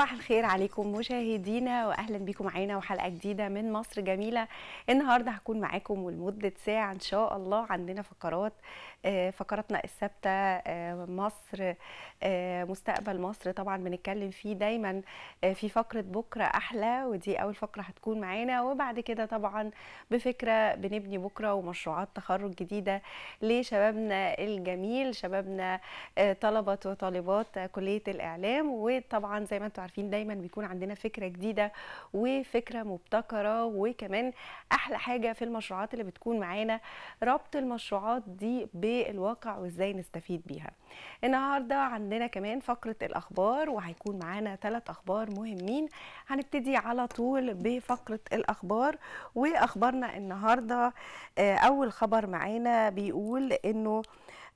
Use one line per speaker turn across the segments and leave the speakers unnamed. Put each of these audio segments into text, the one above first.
صباح الخير عليكم مشاهدينا واهلا بيكم معانا وحلقه جديده من مصر جميله النهارده هكون معاكم ولمده ساعه ان شاء الله عندنا فقرات آه، فقراتنا الثابته آه، مصر آه، مستقبل مصر طبعا بنتكلم فيه دايما في فقره بكره احلى ودي اول فقره هتكون معانا وبعد كده طبعا بفكره بنبني بكره ومشروعات تخرج جديده لشبابنا الجميل شبابنا طلبه وطالبات كليه الاعلام وطبعا زي ما انتم عارفين دايما بيكون عندنا فكره جديده وفكره مبتكره وكمان احلى حاجه في المشروعات اللي بتكون معانا ربط المشروعات دي بالواقع وازاي نستفيد بيها النهارده عندنا كمان فقره الاخبار وهيكون معانا ثلاث اخبار مهمين هنبتدي على طول بفقره الاخبار واخبارنا النهارده آه، اول خبر معانا بيقول انه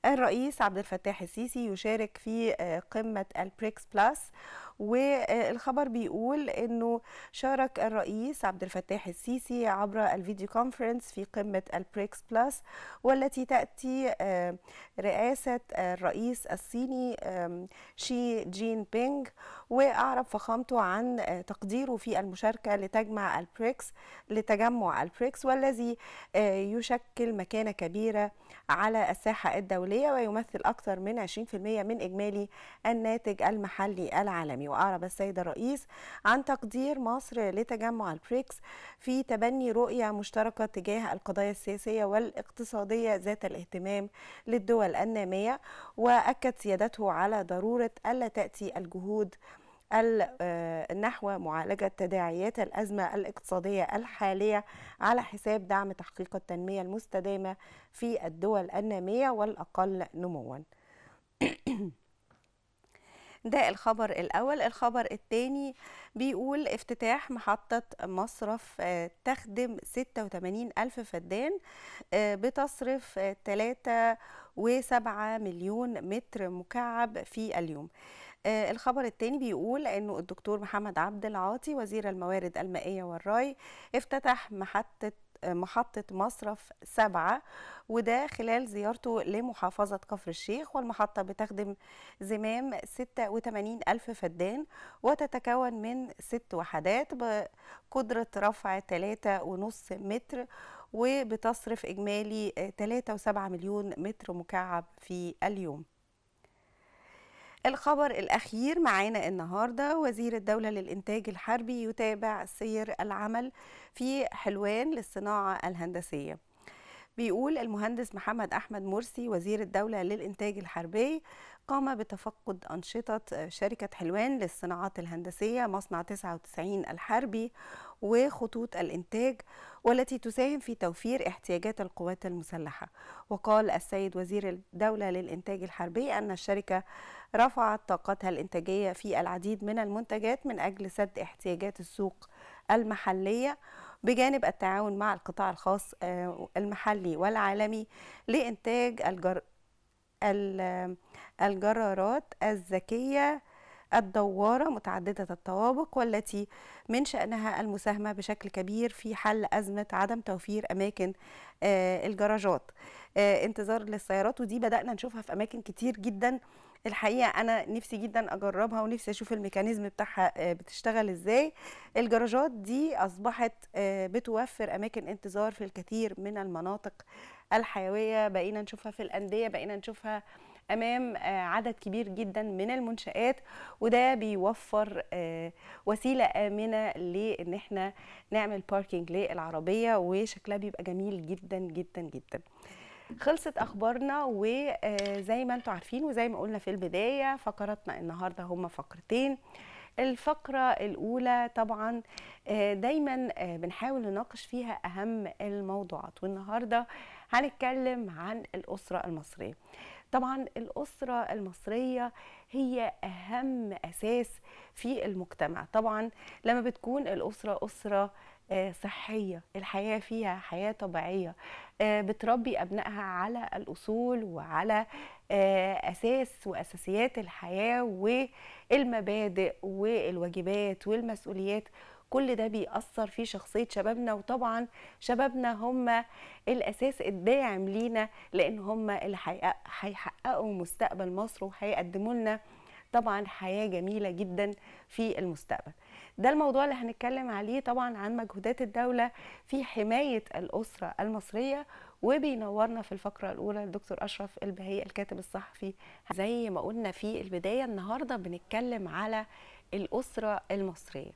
الرئيس عبد الفتاح السيسي يشارك في آه، قمة البريكس بلاس والخبر بيقول انه شارك الرئيس عبد الفتاح السيسي عبر الفيديو كونفرنس في قمة البريكس بلس والتي تأتي آه، رئاسة الرئيس Elise Assini, um, Xi Jinping, وأعرب فخامته عن آه، تقديره في المشاركة لتجمع البريكس لتجمع البريكس والذي آه، يشكل مكانة كبيرة على الساحة الدولية ويمثل أكثر من 20% من إجمالي الناتج المحلي العالمي وأعرب السيد الرئيس عن تقدير مصر لتجمع البريكس في تبني رؤية مشتركة تجاه القضايا السياسية والاقتصادية ذات الاهتمام للدول النامية وأكد سيادته على ضرورة ألا تأتي الجهود آه، نحو معالجة تداعيات الأزمة الاقتصادية الحالية على حساب دعم تحقيق التنمية المستدامة في الدول النامية والأقل نمواً ده الخبر الأول الخبر الثاني بيقول افتتاح محطة مصرف آه، تخدم 86 ألف فدان آه، بتصرف 3 و7 مليون متر مكعب في اليوم آه، الخبر الثاني بيقول انه الدكتور محمد عبد العاطي وزير الموارد المائيه والري افتتح محطه محطة مصرف سبعة وده خلال زيارته لمحافظة كفر الشيخ والمحطة بتخدم زمام 86 ألف فدان وتتكون من ست وحدات بقدرة رفع 3.5 متر وبتصرف إجمالي 3.7 مليون متر مكعب في اليوم الخبر الأخير معانا النهاردة وزير الدولة للإنتاج الحربي يتابع سير العمل في حلوان للصناعة الهندسية بيقول المهندس محمد أحمد مرسي وزير الدولة للإنتاج الحربي قام بتفقد أنشطة شركة حلوان للصناعات الهندسية مصنع 99 الحربي وخطوط الإنتاج والتي تساهم في توفير احتياجات القوات المسلحة وقال السيد وزير الدولة للإنتاج الحربي أن الشركة رفعت طاقتها الإنتاجية في العديد من المنتجات من أجل سد احتياجات السوق المحلية بجانب التعاون مع القطاع الخاص آه، المحلي والعالمي لإنتاج الجر... الجرارات الذكية الدوارة متعددة الطوابق والتي من شأنها المساهمة بشكل كبير في حل أزمة عدم توفير أماكن آه، الجراجات آه، انتظار للسيارات ودي بدأنا نشوفها في أماكن كتير جدا الحقيقة أنا نفسي جدا أجربها ونفسي أشوف الميكانيزم بتاعها آه، بتشتغل إزاي الجراجات دي أصبحت بتوفر أماكن انتظار في الكثير من المناطق الحيوية بقينا نشوفها في الأندية بقينا نشوفها امام آه، عدد كبير جدا من المنشات وده بيوفر آه، وسيله امنه لان احنا نعمل باركينج للعربيه وشكلها بيبقى جميل جدا جدا جدا خلصت اخبارنا وزي آه، ما انتم عارفين وزي ما قلنا في البدايه فقراتنا النهارده هما فقرتين الفقرة الأولى طبعا دايما بنحاول نناقش فيها أهم الموضوعات والنهاردة هنتكلم عن الأسرة المصرية طبعا الاسره المصريه هي اهم اساس في المجتمع طبعا لما بتكون الاسره اسره آه، صحيه الحياه فيها حياه طبيعيه آه، بتربي ابنائها على الاصول وعلى آه، اساس واساسيات الحياه والمبادئ والواجبات والمسؤوليات كل ده بيأثر في شخصية شبابنا وطبعا شبابنا هم الأساس الداعم لينا لأن هم اللي هيحققوا مستقبل مصر وهيقدموا لنا طبعا حياة جميلة جدا في المستقبل ده الموضوع اللي هنتكلم عليه طبعا عن مجهودات الدولة في حماية الأسرة المصرية وبينورنا في الفقرة الأولى الدكتور أشرف البهي الكاتب الصحفي زي ما قلنا في البداية النهاردة بنتكلم على الأسرة المصرية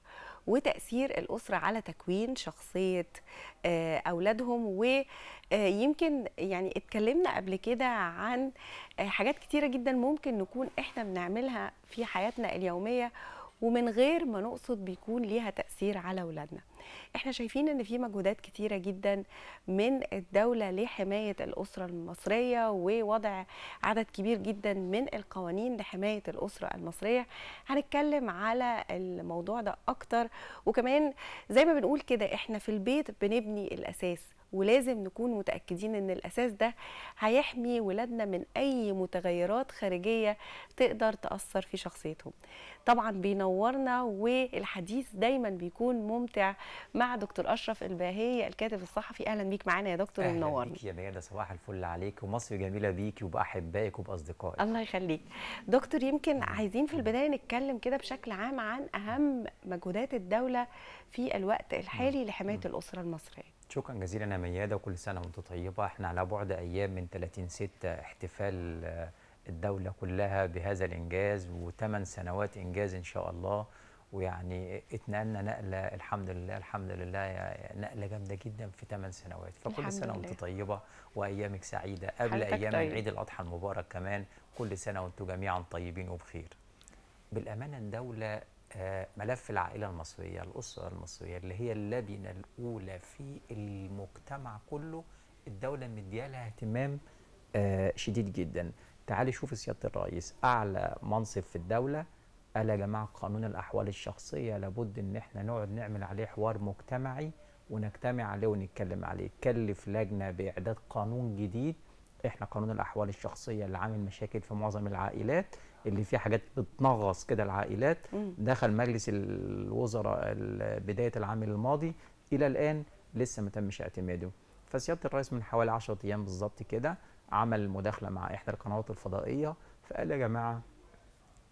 وتاثير الاسره على تكوين شخصيه آه، اولادهم ويمكن آه، يعني اتكلمنا قبل كده عن آه، حاجات كتيره جدا ممكن نكون احنا بنعملها في حياتنا اليوميه ومن غير ما نقصد بيكون ليها تاثير على اولادنا احنا شايفين ان في مجهودات كتيره جدا من الدوله لحمايه الاسره المصريه ووضع عدد كبير جدا من القوانين لحمايه الاسره المصريه هنتكلم على الموضوع ده اكتر وكمان زي ما بنقول كده احنا في البيت بنبني الاساس ولازم نكون متاكدين ان الاساس ده هيحمي ولادنا من اي متغيرات خارجيه تقدر تاثر في شخصيتهم طبعا بينورنا والحديث دايما بيكون ممتع مع دكتور اشرف الباهي الكاتب الصحفي اهلا بيك معانا يا دكتور منورنا
بيك يا ميادة صباح الفل عليك ومصر جميله بيك وباحبائك وباصدقائك
الله يخليك دكتور يمكن عايزين في البدايه نتكلم كده بشكل عام عن اهم مجهودات الدوله في الوقت الحالي لحمايه الاسره المصريه
شكرا جزيلا يا مياده وكل سنه وانتم طيبه احنا على بعد ايام من 30 6 احتفال آه، الدوله كلها بهذا الانجاز وثمان سنوات انجاز ان شاء الله ويعني اتنقلنا نقله الحمد لله الحمد لله نقله جامده جدا في ثمان سنوات فكل سنه وانت طيبه وايامك سعيده قبل ايام طيب. عيد الاضحى المبارك كمان كل سنه وانتم جميعا طيبين وبخير بالامانه الدوله آه، ملف العائلة المصرية الأسرة المصرية اللي هي اللبنة الأولى في المجتمع كله الدولة مديالها اهتمام آه، شديد جدا تعالي شوف سيادة الرئيس أعلى منصب في الدولة قال يا جماعة قانون الأحوال الشخصية لابد إن إحنا نقعد نعمل عليه حوار مجتمعي ونجتمع عليه ونتكلم عليه كلف لجنة بإعداد قانون جديد إحنا قانون الأحوال الشخصية اللي عامل مشاكل في معظم العائلات اللي فيه حاجات بتنغص كده العائلات دخل مجلس الوزراء بدايه العام الماضي الى الان لسه ما تمش اعتماده فسياده الرئيس من حوالي 10 ايام بالظبط كده عمل مداخله مع احدى القنوات الفضائيه فقال يا جماعه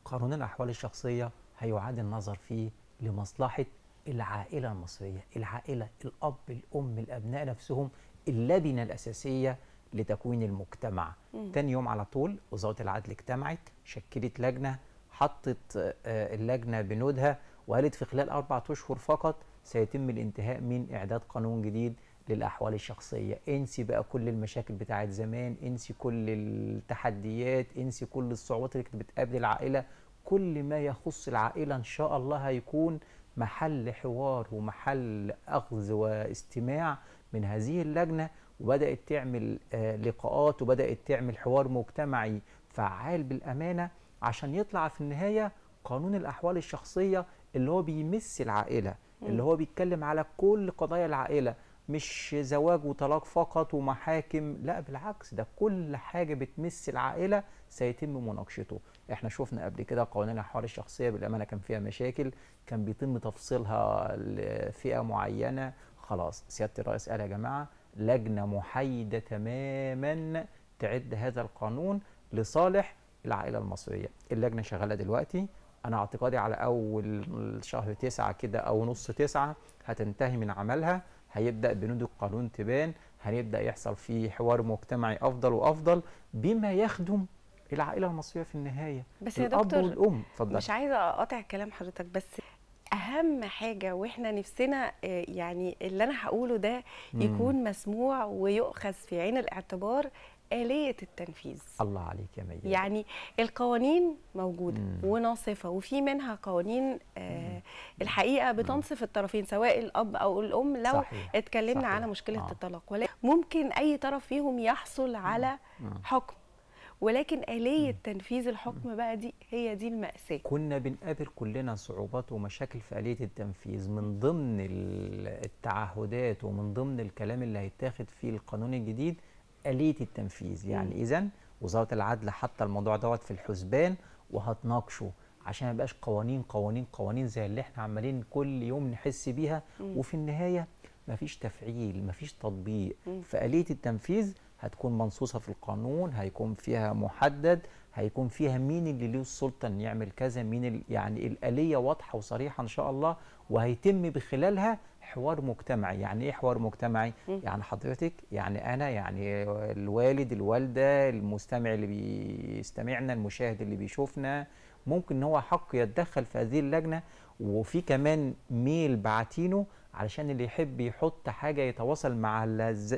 قانون الاحوال الشخصيه هيعاد النظر فيه لمصلحه العائله المصريه العائله الاب الام الابناء نفسهم اللبنه الاساسيه لتكوين المجتمع مم. تاني يوم على طول وزاره العدل اجتمعت شكلت لجنه حطت آه، اللجنه بنودها وقالت في خلال اربعه اشهر فقط سيتم الانتهاء من اعداد قانون جديد للاحوال الشخصيه انسي بقى كل المشاكل بتاعه زمان انسي كل التحديات انسي كل الصعوبات اللي كانت بتقابل العائله كل ما يخص العائله ان شاء الله هيكون محل حوار ومحل اخذ واستماع من هذه اللجنه وبدات تعمل آه، لقاءات وبدات تعمل حوار مجتمعي فعال بالامانه عشان يطلع في النهايه قانون الاحوال الشخصيه اللي هو بيمس العائله اللي هو بيتكلم على كل قضايا العائله مش زواج وطلاق فقط ومحاكم لا بالعكس ده كل حاجه بتمس العائله سيتم مناقشته احنا شفنا قبل كده قوانين الاحوال الشخصيه بالامانه كان فيها مشاكل كان بيتم تفصيلها لفئه معينه خلاص سياده الرئيس قال يا جماعه لجنة محايدة تماما تعد هذا القانون لصالح العائلة المصرية اللجنة شغالة دلوقتي أنا اعتقادي على أول شهر تسعة كده أو نص تسعة هتنتهي من عملها هيبدأ بنود القانون تبان هنبدأ يحصل فيه حوار مجتمعي أفضل وأفضل بما يخدم العائله المصريه في النهايه بس يا دكتور والام مش
عايزه اقاطع كلام حضرتك بس اهم حاجه واحنا نفسنا آه، يعني اللي انا هقوله ده يكون مسموع ويؤخذ في عين الاعتبار آلية التنفيذ
الله عليك يا مي
يعني القوانين موجودة مم. وناصفة وفي منها قوانين آه الحقيقة بتنصف مم. الطرفين سواء الأب أو الأم لو صحيح. اتكلمنا صحيح. على مشكلة آه. الطلاق ولكن ممكن أي طرف فيهم يحصل على مم. حكم ولكن آلية تنفيذ الحكم بقى دي هي دي المأساة
كنا بنقابل كلنا صعوبات ومشاكل في آلية التنفيذ من ضمن التعهدات ومن ضمن الكلام اللي هيتاخد فيه القانون الجديد آلية التنفيذ يعني إذا وزارة العدل حتى الموضوع دوت في الحسبان وهتناقشه عشان ما يبقاش قوانين قوانين قوانين زي اللي احنا عمالين كل يوم نحس بيها وفي النهايه مفيش تفعيل مفيش تطبيق في آلية التنفيذ هتكون منصوصه في القانون هيكون فيها محدد هيكون فيها مين اللي له السلطه ان يعمل كذا مين يعني الاليه واضحه وصريحه ان شاء الله وهيتم بخلالها حوار مجتمعي يعني ايه حوار مجتمعي يعني حضرتك يعني انا يعني الوالد الوالده المستمع اللي بيستمعنا المشاهد اللي بيشوفنا ممكن ان هو حق يتدخل في هذه اللجنه وفي كمان ميل بعتينه علشان اللي يحب يحط حاجه يتواصل مع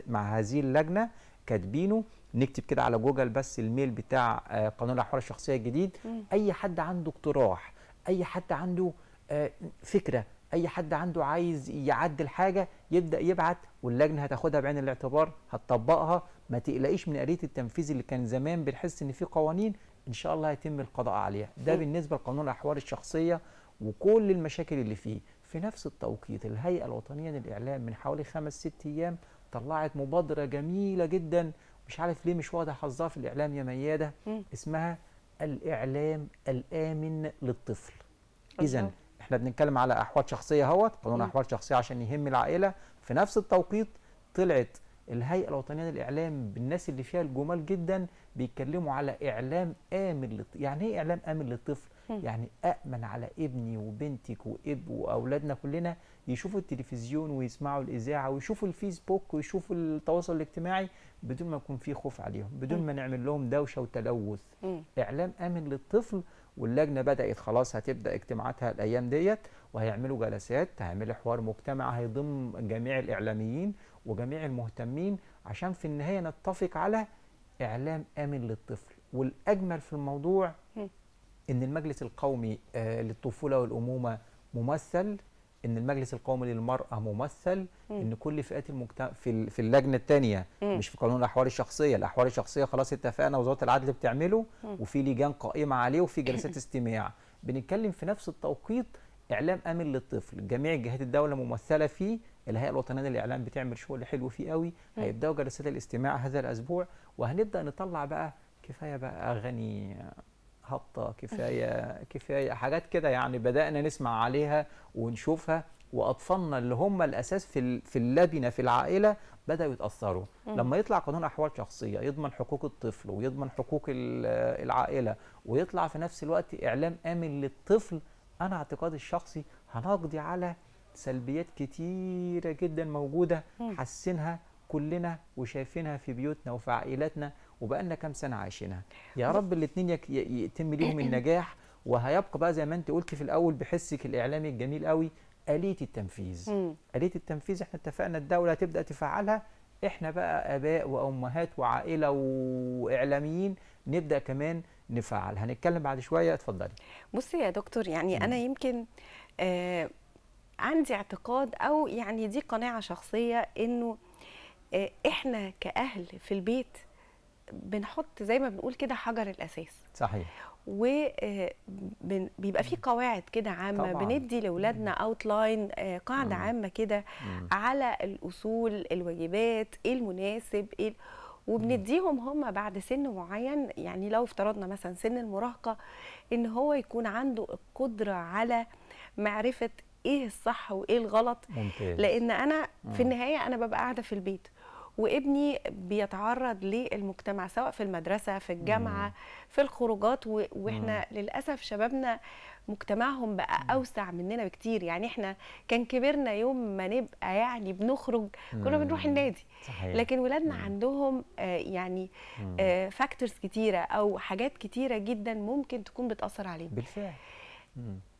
مع هذه اللجنه كاتبينه نكتب كده على جوجل بس الميل بتاع آه، قانون الاحوال الشخصيه الجديد اي حد عنده اقتراح اي حد عنده آه، فكره اي حد عنده عايز يعدل حاجه يبدا يبعت واللجنه هتاخدها بعين الاعتبار هتطبقها ما تقلقيش من آلية التنفيذ اللي كان زمان بنحس ان في قوانين ان شاء الله هيتم القضاء عليها ده بالنسبه لقانون الاحوال الشخصيه وكل المشاكل اللي فيه في نفس التوقيت الهيئه الوطنيه للاعلام من حوالي خمس ست ايام طلعت مبادره جميله جدا مش عارف ليه مش واضح حظها في الاعلام يا مياده اسمها الاعلام الامن للطفل اذا احنا بنتكلم على احوال شخصيه هوت قانون احوال شخصيه عشان يهم العائله في نفس التوقيت طلعت الهيئه الوطنيه للاعلام بالناس اللي فيها الجمال جدا بيتكلموا على اعلام امن للطفل يعني ايه اعلام امن للطفل يعني أأمن على ابني وبنتك واب واولادنا كلنا يشوفوا التلفزيون ويسمعوا الاذاعه ويشوفوا الفيسبوك ويشوفوا التواصل الاجتماعي بدون ما يكون في خوف عليهم بدون ما نعمل لهم دوشه وتلوث اعلام امن للطفل واللجنه بدات خلاص هتبدا اجتماعاتها الايام ديت وهيعملوا جلسات هيعملوا حوار مجتمع هيضم جميع الاعلاميين وجميع المهتمين عشان في النهايه نتفق على اعلام امن للطفل والاجمل في الموضوع ان المجلس القومي آه، للطفوله والامومه ممثل ان المجلس القومي للمراه ممثل ان كل فئات المجتمع في, في اللجنه الثانيه مش في قانون الاحوال الشخصيه الاحوال الشخصيه خلاص اتفقنا وزاره العدل بتعمله وفي لجان قائمه عليه وفي جلسات استماع بنتكلم في نفس التوقيت اعلام امن للطفل جميع جهات الدوله ممثله فيه الهيئه الوطنيه للاعلام بتعمل شغل حلو فيه قوي هيبداوا جلسات الاستماع هذا الاسبوع وهنبدا نطلع بقى كفايه بقى اغاني هابطه كفايه كفايه حاجات كده يعني بدانا نسمع عليها ونشوفها واطفالنا اللي هم الاساس في في اللبنه في العائله بداوا يتاثروا لما يطلع قانون احوال شخصيه يضمن حقوق الطفل ويضمن حقوق العائله ويطلع في نفس الوقت اعلام امن للطفل انا اعتقادي الشخصي هنقضي على سلبيات كتيرة جدا موجودة حاسينها كلنا وشايفينها في بيوتنا وفي عائلاتنا وبقالنا كام سنة عايشينها يا رب الاثنين يتم ليهم النجاح وهيبقى بقى زي ما انت قلت في الاول بحسك الاعلامي الجميل قوي آلية التنفيذ مم. آلية التنفيذ احنا اتفقنا الدولة هتبدأ تفعلها احنا بقى آباء وأمهات وعائلة وإعلاميين نبدأ كمان نفعل هنتكلم بعد شوية اتفضلي بصي يا دكتور يعني مم. أنا يمكن آه
عندي اعتقاد او يعني دي قناعه شخصيه انه آه، احنا كاهل في البيت بنحط زي ما بنقول كده حجر الاساس صحيح وبيبقى آه، في قواعد كده عامه طبعاً. بندي لاولادنا اوت آه، لاين قاعده مم. عامه كده على الاصول الواجبات ايه المناسب ايه وبنديهم هم بعد سن معين يعني لو افترضنا مثلا سن المراهقه ان هو يكون عنده القدره على معرفه ايه الصح وايه الغلط ممتاز. لان انا في النهايه انا ببقى قاعده في البيت وابني بيتعرض للمجتمع سواء في المدرسه في الجامعه مم. في الخروجات و... واحنا مم. للاسف شبابنا مجتمعهم بقى اوسع مننا بكتير يعني احنا كان كبرنا يوم ما نبقى يعني بنخرج كنا بنروح النادي صحيح. لكن ولادنا عندهم آه يعني آه فاكتورز كتيره او حاجات كتيره جدا ممكن تكون بتاثر عليهم بالفعل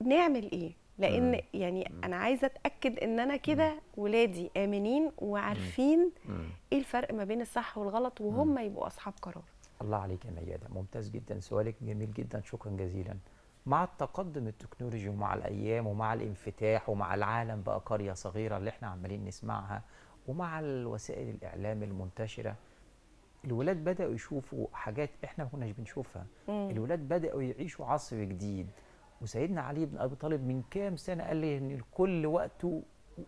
نعمل ايه لان مم. يعني انا عايزه اتاكد ان انا كده ولادي امنين وعارفين مم. ايه الفرق ما بين الصح والغلط وهم يبقوا اصحاب قرار
الله عليك يا ميادة ممتاز جدا سؤالك جميل جدا شكرا جزيلا مع التقدم التكنولوجي ومع الأيام ومع الانفتاح ومع العالم بقى قرية صغيرة اللي احنا عمالين نسمعها ومع الوسائل الإعلام المنتشرة الولاد بدأوا يشوفوا حاجات احنا ما كناش بنشوفها الولاد بدأوا يعيشوا عصر جديد وسيدنا علي بن ابي طالب من كام سنه قال لي ان لكل وقته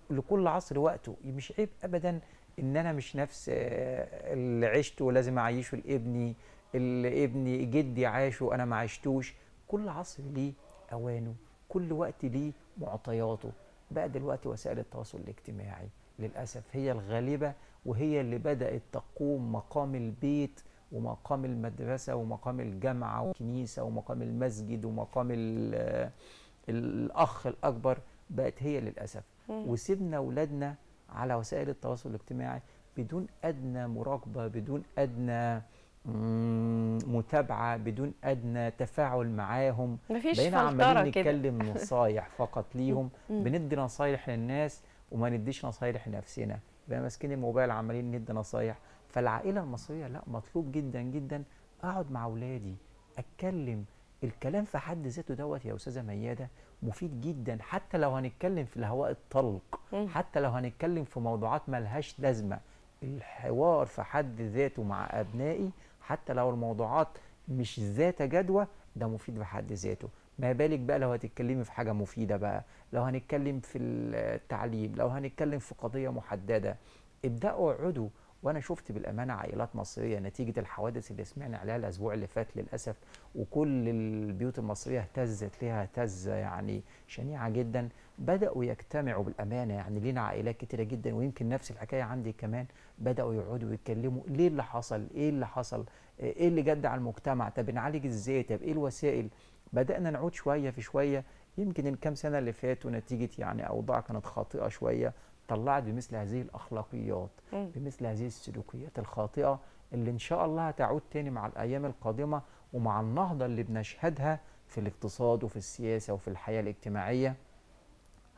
لكل عصر وقته مش عيب ابدا ان انا مش نفس آه، اللي عشته ولازم اعيشه لابني اللي ابني جدي عاشه انا ما عشتوش كل عصر ليه اوانه كل وقت ليه معطياته بقى دلوقتي وسائل التواصل الاجتماعي للاسف هي الغالبه وهي اللي بدات تقوم مقام البيت ومقام المدرسة ومقام الجامعة والكنيسة ومقام المسجد ومقام الأخ الأكبر بقت هي للأسف وسيبنا أولادنا على وسائل التواصل الاجتماعي بدون أدنى مراقبة بدون أدنى متابعة بدون أدنى تفاعل معاهم بقينا عمالين نتكلم نصايح فقط ليهم بندي نصايح للناس وما نديش نصايح لنفسنا بقينا ماسكين الموبايل عمالين ندي نصايح فالعائله المصريه لا مطلوب جدا جدا اقعد مع اولادي اتكلم الكلام في حد ذاته دوت يا استاذه مياده مفيد جدا حتى لو هنتكلم في الهواء الطلق حتى لو هنتكلم في موضوعات ملهاش لازمه الحوار في حد ذاته مع ابنائي حتى لو الموضوعات مش ذات جدوى ده مفيد في حد ذاته ما بالك بقى لو هتتكلمي في حاجه مفيده بقى لو هنتكلم في التعليم لو هنتكلم في قضيه محدده ابداوا اقعدوا وانا شفت بالامانه عائلات مصريه نتيجه الحوادث اللي سمعنا عليها الاسبوع اللي فات للاسف وكل البيوت المصريه اهتزت لها هتزه يعني شنيعه جدا بداوا يجتمعوا بالامانه يعني لينا عائلات كتيره جدا ويمكن نفس الحكايه عندي كمان بداوا يقعدوا يتكلموا ليه اللي حصل ايه اللي حصل ايه اللي جد على المجتمع طب نعالج ازاي طب ايه الوسائل بدانا نعود شويه في شويه يمكن الكام سنه اللي فاتوا نتيجه يعني اوضاع كانت خاطئه شويه طلعت بمثل هذه الاخلاقيات م. بمثل هذه السلوكيات الخاطئه اللي ان شاء الله هتعود تاني مع الايام القادمه ومع النهضه اللي بنشهدها في الاقتصاد وفي السياسه وفي الحياه الاجتماعيه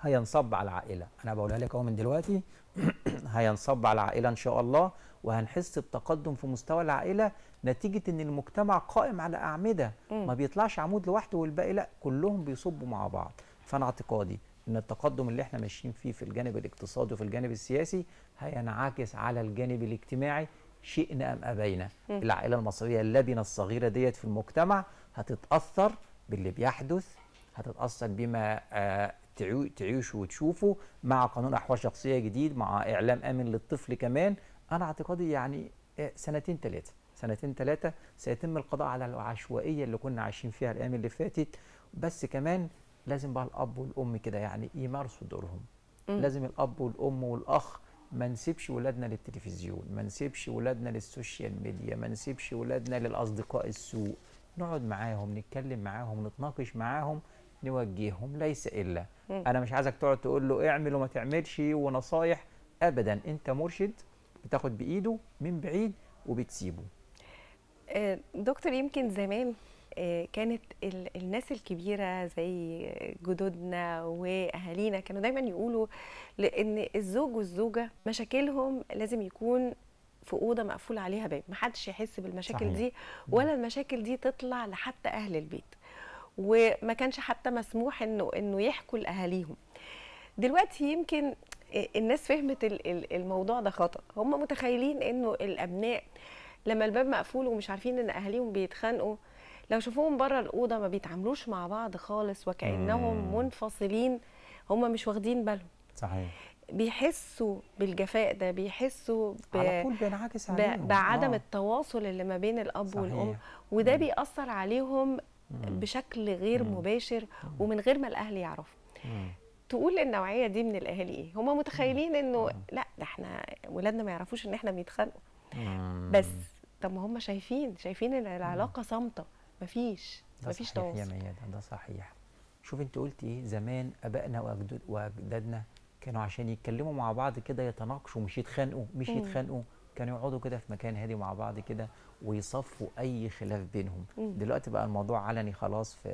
هينصب على العائله انا بقولها لك اهو من دلوقتي هينصب على العائله ان شاء الله وهنحس بتقدم في مستوى العائله نتيجه ان المجتمع قائم على اعمده م. ما بيطلعش عمود لوحده والباقي لا كلهم بيصبوا مع بعض فانا اعتقادي ان التقدم اللي احنا ماشيين فيه في الجانب الاقتصادي وفي الجانب السياسي هينعكس على الجانب الاجتماعي شئنا ام ابينا العائله المصريه اللبنه الصغيره ديت في المجتمع هتتاثر باللي بيحدث هتتاثر بما آه تعيشه وتشوفه مع قانون احوال شخصيه جديد مع اعلام امن للطفل كمان انا اعتقادي يعني آه، سنتين ثلاثه سنتين ثلاثه سيتم القضاء على العشوائيه اللي كنا عايشين فيها الايام اللي فاتت بس كمان لازم بقى الاب والام كده يعني يمارسوا دورهم لازم الاب والام والاخ ما نسيبش ولادنا للتلفزيون ما نسيبش ولادنا للسوشيال ميديا ما نسيبش ولادنا للاصدقاء السوء نقعد معاهم نتكلم معاهم نتناقش معاهم نوجههم ليس الا مم. انا مش عايزك تقعد تقول له اعمل وما تعملش ونصايح ابدا انت مرشد بتاخد بايده من بعيد وبتسيبه
آه، دكتور يمكن زمان كانت الناس الكبيره زي جدودنا واهالينا كانوا دايما يقولوا لان الزوج والزوجه مشاكلهم لازم يكون في اوضه مقفول عليها باب محدش يحس بالمشاكل صحيح. دي ولا المشاكل دي تطلع لحتى اهل البيت وما كانش حتى مسموح انه انه يحكوا لاهاليهم دلوقتي يمكن الناس فهمت الموضوع ده خطا هم متخيلين انه الابناء لما الباب مقفول ومش عارفين ان اهاليهم بيتخانقوا لو شوفوهم بره الاوضه ما بيتعاملوش مع بعض خالص وكانهم منفصلين هم مش واخدين بالهم صحيح بيحسوا بالجفاء ده بيحسوا ب... على طول بينعكس عليهم بعدم آه. التواصل اللي ما بين الاب صحيح. والام وده مم. بيأثر عليهم مم. بشكل غير مم. مباشر مم. ومن غير ما الاهل يعرفوا تقول النوعيه دي من الاهالي ايه هم متخيلين انه لا ده احنا ولادنا ما يعرفوش ان احنا بنتخانقوا بس طب ما هم شايفين شايفين ان العلاقه صامته
مفيش ده مفيش صحيح يا ميادة ده صحيح شوف انت قلت ايه زمان ابائنا واجدادنا كانوا عشان يتكلموا مع بعض كده يتناقشوا مش يتخانقوا مش مم. يتخانقوا كانوا يقعدوا كده في مكان هادي مع بعض كده ويصفوا اي خلاف بينهم مم. دلوقتي بقى الموضوع علني خلاص في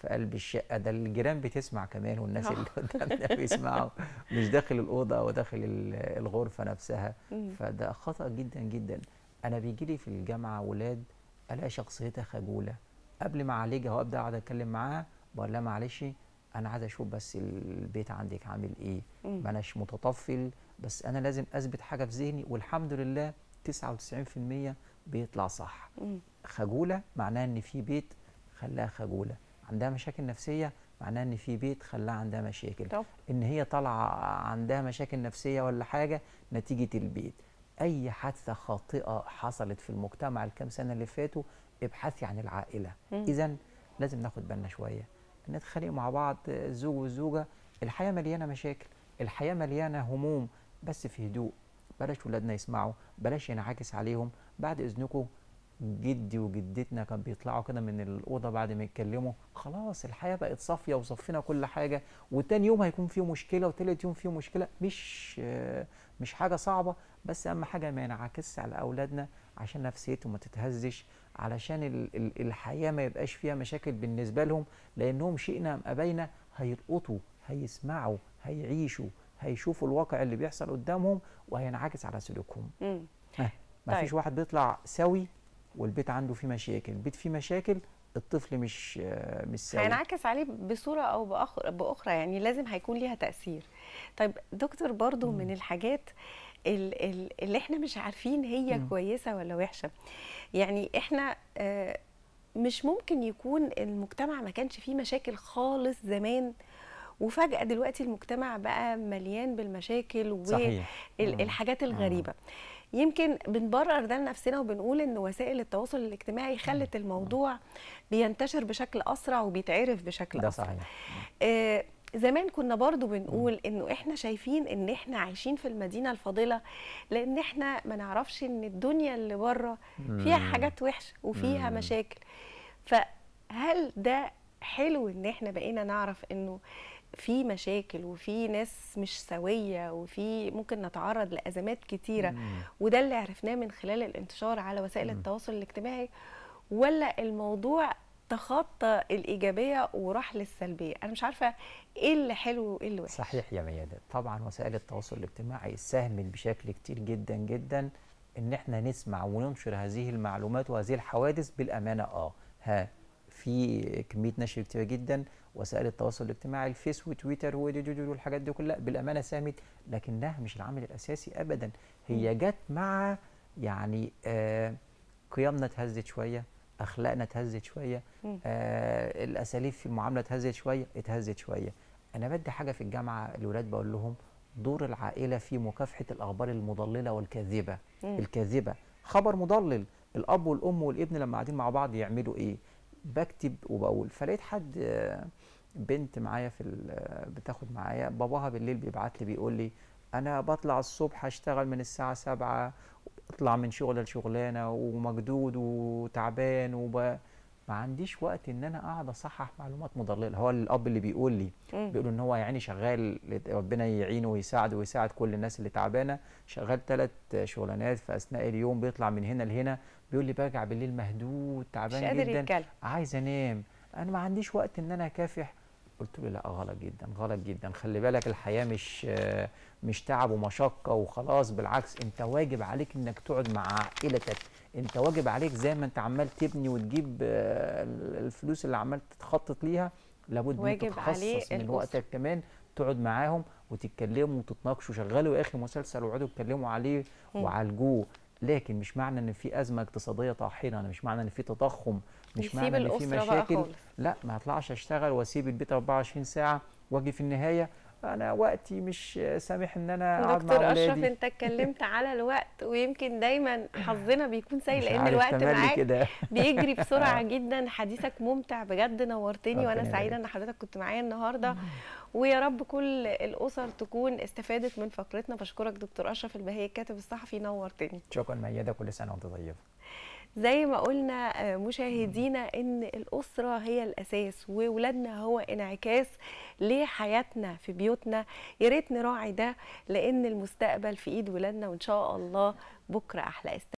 في قلب الشقه ده الجيران بتسمع كمان والناس اللي قدامنا بيسمعوا مش داخل الاوضه او داخل الغرفه نفسها مم. فده خطا جدا جدا انا بيجي لي في الجامعه ولاد الاقي شخصيتها خجوله قبل ما اعالجها وابدا اقعد اتكلم معاها بقول لها معلش انا عايز اشوف بس البيت عندك عامل ايه ما اناش متطفل بس انا لازم اثبت حاجه في ذهني والحمد لله 99% بيطلع صح خجوله معناها ان في بيت خلاها خجوله عندها مشاكل نفسيه معناها ان في بيت خلاها عندها مشاكل طب. ان هي طالعه عندها مشاكل نفسيه ولا حاجه نتيجه البيت اي حادثه خاطئه حصلت في المجتمع الكام سنه اللي فاتوا ابحثي عن العائله اذا لازم ناخد بالنا شويه نتخانق مع بعض الزوج والزوجه الحياه مليانه مشاكل الحياه مليانه هموم بس في هدوء بلاش ولادنا يسمعوا بلاش ينعكس عليهم بعد اذنكم جدي وجدتنا كانوا بيطلعوا كده من الاوضه بعد ما يتكلموا خلاص الحياه بقت صافيه وصفينا كل حاجه وتاني يوم هيكون فيه مشكله وتالت يوم فيه مشكله مش مش حاجه صعبه بس اهم حاجه ما ينعكسش على اولادنا عشان نفسيتهم ما تتهزش علشان الحياه ما يبقاش فيها مشاكل بالنسبه لهم لانهم شئنا ام ابينا هيلقطوا هيسمعوا هيعيشوا هيشوفوا الواقع اللي بيحصل قدامهم وهينعكس على سلوكهم ما طيب. فيش واحد بيطلع سوي والبيت عنده فيه مشاكل البيت فيه مشاكل الطفل مش مش سوي هينعكس
عليه بصوره او باخرى باخرى يعني لازم هيكون ليها تاثير طيب دكتور برضو مم. من الحاجات اللي احنا مش عارفين هي مم. كويسه ولا وحشه يعني احنا آه، مش ممكن يكون المجتمع ما كانش فيه مشاكل خالص زمان وفجأة دلوقتي المجتمع بقى مليان بالمشاكل والحاجات الغريبة مم. يمكن بنبرر ده لنفسنا وبنقول ان وسائل التواصل الاجتماعي خلت الموضوع بينتشر بشكل اسرع وبيتعرف بشكل ده اسرع صحيح. آه زمان كنا برضو بنقول انه احنا شايفين ان احنا عايشين في المدينه الفاضله لان احنا ما نعرفش ان الدنيا اللي بره فيها حاجات وحشه وفيها مشاكل فهل ده حلو ان احنا بقينا نعرف انه في مشاكل وفي ناس مش سويه وفي ممكن نتعرض لازمات كتيره مم. وده اللي عرفناه من خلال الانتشار على وسائل مم. التواصل الاجتماعي ولا الموضوع تخطى الايجابيه وراح للسلبيه انا مش عارفه ايه اللي حلو وايه
اللي وحش صحيح يا ميادة طبعا وسائل التواصل الاجتماعي ساهمت بشكل كتير جدا جدا ان احنا نسمع وننشر هذه المعلومات وهذه الحوادث بالامانه اه ها في كميه نشر كتيره جدا وسائل التواصل الاجتماعي الفيس وتويتر والحاجات دي كلها بالامانه ساهمت لكنها مش العامل الاساسي ابدا هي جت مع يعني آه قيمنا اتهزت شويه اخلاقنا اتهزت شويه آه الاساليب في المعامله اتهزت شويه اتهزت شويه انا بدي حاجه في الجامعه الولاد بقول لهم دور العائله في مكافحه الاخبار المضلله والكاذبه الكاذبه خبر مضلل الاب والام والابن لما قاعدين مع بعض يعملوا ايه بكتب وبقول فلقيت حد آه، بنت معايا في آه، بتاخد معايا باباها بالليل بيبعت لي بيقول لي انا بطلع الصبح اشتغل من الساعه سبعة اطلع من شغل لشغلانه ومجدود وتعبان وب... عنديش وقت ان انا اقعد اصحح معلومات مضلله هو الاب اللي بيقول لي بيقول ان هو يعني شغال ربنا يعينه ويساعده ويساعد كل الناس اللي تعبانه شغال ثلاث شغلانات في اثناء اليوم بيطلع من هنا لهنا بيقول لي برجع بالليل مهدود تعبان جدا يتكلم. عايز انام انا ما عنديش وقت ان انا اكافح قلت له لا غلط جدا غلط جدا خلي بالك الحياه مش مش تعب ومشقه وخلاص بالعكس انت واجب عليك انك تقعد مع عائلتك انت واجب عليك زي ما انت عمال تبني وتجيب آه، الفلوس اللي عمال تتخطط ليها لابد ان تخصص من وقتك كمان تقعد معاهم وتتكلموا وتتناقشوا شغلوا يا اخي مسلسل وقعدوا اتكلموا عليه وعالجوه لكن مش معنى ان في ازمه اقتصاديه طاحنه مش معنى ان في تضخم مش معنى ان في مشاكل لا ما اطلعش اشتغل واسيب البيت 24 ساعه واجي في النهايه انا وقتي مش سامح ان انا اقعد مع اولادي دكتور اشرف
انت اتكلمت على الوقت ويمكن دايما حظنا بيكون سيء لان الوقت معاك بيجري بسرعه آه. جدا حديثك ممتع بجد نورتني وانا سعيده ان حضرتك كنت معايا النهارده ويا رب كل الاسر تكون استفادت من فقرتنا بشكرك دكتور اشرف البهيه الكاتب الصحفي نورتني
شكرا مياده كل سنه وانت طيبه
زي ما قلنا آه، مشاهدينا ان الاسره هي الاساس وولادنا هو انعكاس لحياتنا في بيوتنا يا ريت نراعي ده لان المستقبل في ايد ولادنا وان شاء الله بكره احلى